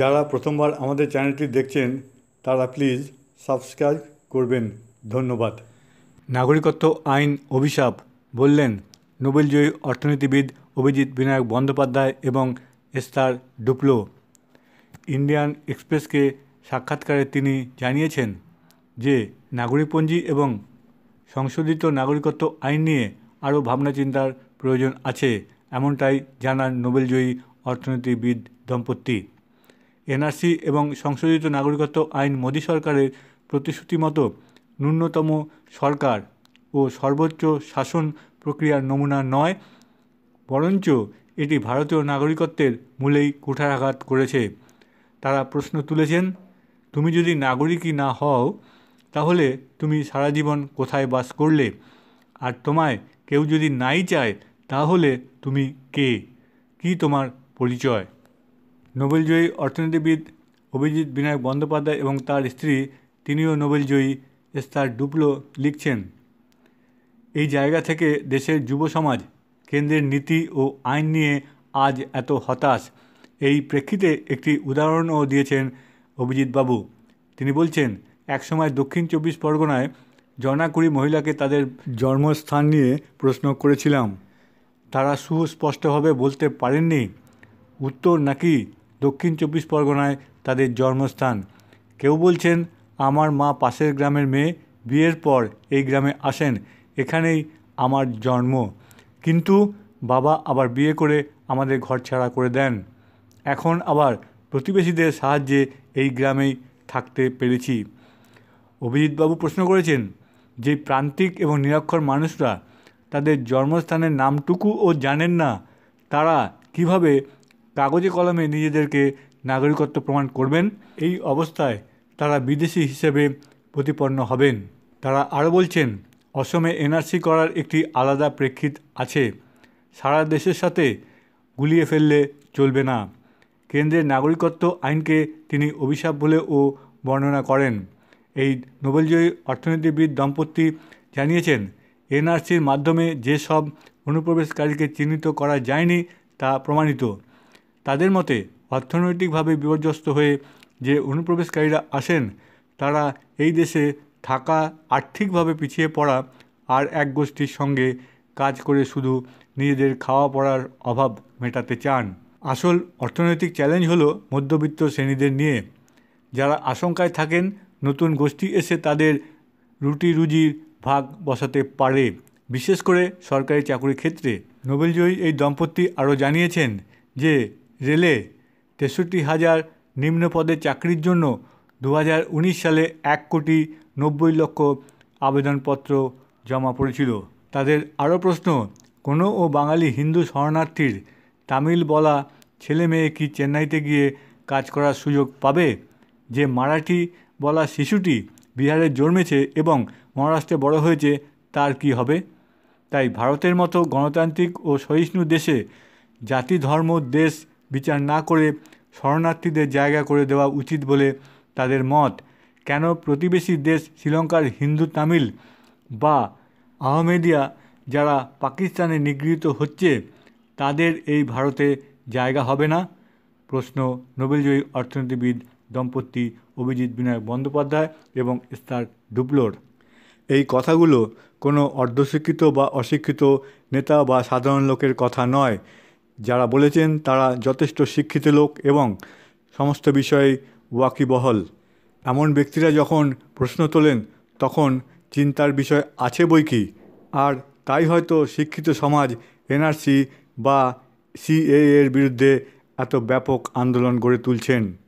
যারা প্রথমবার আমাদের চ্যানেলটি দেখছেন তারা প্লিজ সাবস্ক্রাইব করবেন ধন্যবাদ নাগরিকত্ব আইন অভিশাপ বললেন নোবেলজয়ী অর্থনীতিবিদ অভিজিৎ বিনায়ক বন্দ্যোপাধ্যায় এবং এস্তার ডুপ্লো ইন্ডিয়ান এক্সপ্রেসকে সাক্ষাৎকারে তিনি জানিয়েছেন যে নাগরিকপঞ্জি এবং সংশোধিত নাগরিকত্ব আইন নিয়ে আরও ভাবনা চিন্তার প্রয়োজন আছে এমনটাই জানান নোবেলজয়ী অর্থনীতিবিদ দম্পতি এনআরসি এবং সংশোধিত নাগরিকত্ব আইন মোদী সরকারের প্রতিশ্রুতি মতো ন্যূনতম সরকার ও সর্বোচ্চ শাসন প্রক্রিয়ার নমুনা নয় বরঞ্চ এটি ভারতীয় নাগরিকত্বের মূলেই কুঠারাঘাত করেছে তারা প্রশ্ন তুলেছেন তুমি যদি নাগরিকই না হও তাহলে তুমি সারা জীবন কোথায় বাস করলে আর তোমায় কেউ যদি নাই চায় তাহলে তুমি কে কি তোমার পরিচয় নোবেলজয়ী অর্থনীতিবিদ অভিজিৎ বিনায়ক বন্দ্যোপাধ্যায় এবং তার স্ত্রী তিনিও নোবেলজয়ী এস্তার ডুপলো লিখছেন এই জায়গা থেকে দেশের যুব সমাজ কেন্দ্রের নীতি ও আইন নিয়ে আজ এত হতাশ এই প্রেক্ষিতে একটি উদাহরণও দিয়েছেন অভিজিৎবাবু তিনি বলছেন একসময় দক্ষিণ চব্বিশ পরগনায় জনাকুড়ি মহিলাকে তাদের জন্মস্থান নিয়ে প্রশ্ন করেছিলাম তারা সুস্পষ্টভাবে বলতে পারেননি উত্তর নাকি দক্ষিণ চব্বিশ পরগনায় তাদের জন্মস্থান কেউ বলছেন আমার মা পাশের গ্রামের মেয়ে বিয়ের পর এই গ্রামে আসেন এখানেই আমার জন্ম কিন্তু বাবা আবার বিয়ে করে আমাদের ঘর ছাড়া করে দেন এখন আবার প্রতিবেশীদের সাহায্যে এই গ্রামেই থাকতে পেরেছি অভিজিৎবাবু প্রশ্ন করেছেন যে প্রান্তিক এবং নিরক্ষর মানুষরা তাদের জন্মস্থানের নামটুকুও জানেন না তারা কিভাবে কাগজে কলমে নিজেদেরকে নাগরিকত্ব প্রমাণ করবেন এই অবস্থায় তারা বিদেশি হিসেবে প্রতিপন্ন হবেন তারা আরও বলছেন অসমে এনআরসি করার একটি আলাদা প্রেক্ষিত আছে সারা দেশের সাথে গুলিয়ে ফেললে চলবে না কেন্দ্রের নাগরিকত্ব আইনকে তিনি অভিশাপ বলে ও বর্ণনা করেন এই নোবেলজয়ী অর্থনীতিবিদ দম্পতি জানিয়েছেন এনআরসির মাধ্যমে যেসব অনুপ্রবেশকারীকে চিহ্নিত করা যায়নি তা প্রমাণিত তাদের মতে অর্থনৈতিকভাবে বিপর্যস্ত হয়ে যে অনুপ্রবেশকারীরা আসেন তারা এই দেশে থাকা আর্থিকভাবে পিছিয়ে পড়া আর এক গোষ্ঠীর সঙ্গে কাজ করে শুধু নিজেদের খাওয়া পড়ার অভাব মেটাতে চান আসল অর্থনৈতিক চ্যালেঞ্জ হলো মধ্যবিত্ত শ্রেণীদের নিয়ে যারা আশঙ্কায় থাকেন নতুন গোষ্ঠী এসে তাদের রুটি রুজির ভাগ বসাতে পারে বিশেষ করে সরকারি চাকুরির ক্ষেত্রে নোবেলজয়ী এই দম্পতি আরও জানিয়েছেন যে রেলে তেষট্টি হাজার নিম্ন পদে চাকরির জন্য দু সালে এক কোটি নব্বই লক্ষ আবেদনপত্র জমা পড়েছিল তাদের আরও প্রশ্ন কোনো ও বাঙালি হিন্দু শরণার্থীর তামিল বলা ছেলে মেয়ে কি চেন্নাইতে গিয়ে কাজ করার সুযোগ পাবে যে মারাঠি বলা শিশুটি বিহারে জন্মেছে এবং মহারাষ্ট্রে বড় হয়েছে তার কি হবে তাই ভারতের মতো গণতান্ত্রিক ও সহিষ্ণু দেশে জাতি ধর্ম দেশ বিচার না করে শরণার্থীদের জায়গা করে দেওয়া উচিত বলে তাদের মত কেন প্রতিবেশী দেশ শ্রীলঙ্কার হিন্দু তামিল বা আহমেদিয়া যারা পাকিস্তানে নিগৃহীত হচ্ছে তাদের এই ভারতে জায়গা হবে না প্রশ্ন নোবেলজয়ী অর্থনীতিবিদ দম্পতি অভিজিৎ বিনায়ক বন্দ্যোপাধ্যায় এবং স্তার ডুবলোর এই কথাগুলো কোনো অর্ধশিক্ষিত বা অশিক্ষিত নেতা বা সাধারণ লোকের কথা নয় যারা বলেছেন তারা যথেষ্ট শিক্ষিত লোক এবং সমস্ত বিষয়ে ওয়াকিবহল এমন ব্যক্তিরা যখন প্রশ্ন তোলেন তখন চিন্তার বিষয় আছে বই কি আর তাই হয়তো শিক্ষিত সমাজ এনআরসি বা সিএ এর বিরুদ্ধে এত ব্যাপক আন্দোলন গড়ে তুলছেন